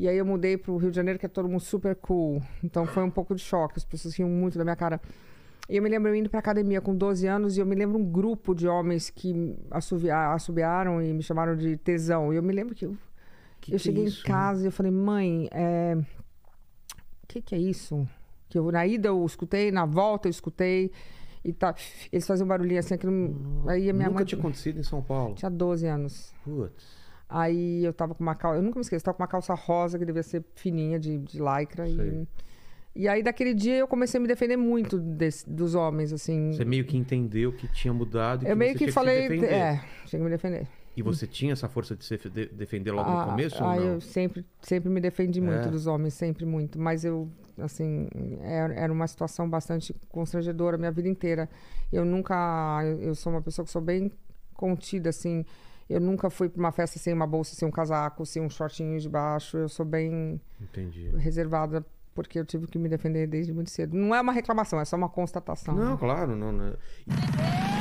E aí eu mudei pro Rio de Janeiro, que é todo mundo super cool. Então foi um pouco de choque, as pessoas riam muito da minha cara. E eu me lembro indo pra academia com 12 anos e eu me lembro um grupo de homens que assobiaram e me chamaram de tesão. E eu me lembro que eu, que eu que cheguei é em casa e eu falei, mãe, é... o que, que é isso? Que eu, na ida eu escutei, na volta eu escutei e tá. Eles faziam um barulhinho assim, aquilo. Hum, aí a minha Nunca mãe... tinha acontecido em São Paulo. Tinha 12 anos. Putz. Aí eu tava com uma calça, eu nunca me esqueço, eu tava com uma calça rosa que devia ser fininha de, de lycra. E, e, aí daquele dia eu comecei a me defender muito desse, dos homens, assim. Você meio que entendeu que tinha mudado. eu que meio que, falei, que é, tinha que me defender. E você tinha essa força de se defender logo ah, no começo? Ah, eu sempre, sempre me defendi muito é. dos homens, sempre muito. Mas eu, assim, é, era uma situação bastante constrangedora a minha vida inteira. Eu nunca. Eu sou uma pessoa que sou bem contida, assim. Eu nunca fui para uma festa sem uma bolsa, sem um casaco, sem um shortinho de baixo. Eu sou bem Entendi. reservada porque eu tive que me defender desde muito cedo. Não é uma reclamação, é só uma constatação. Não, né? claro, não, não. Né?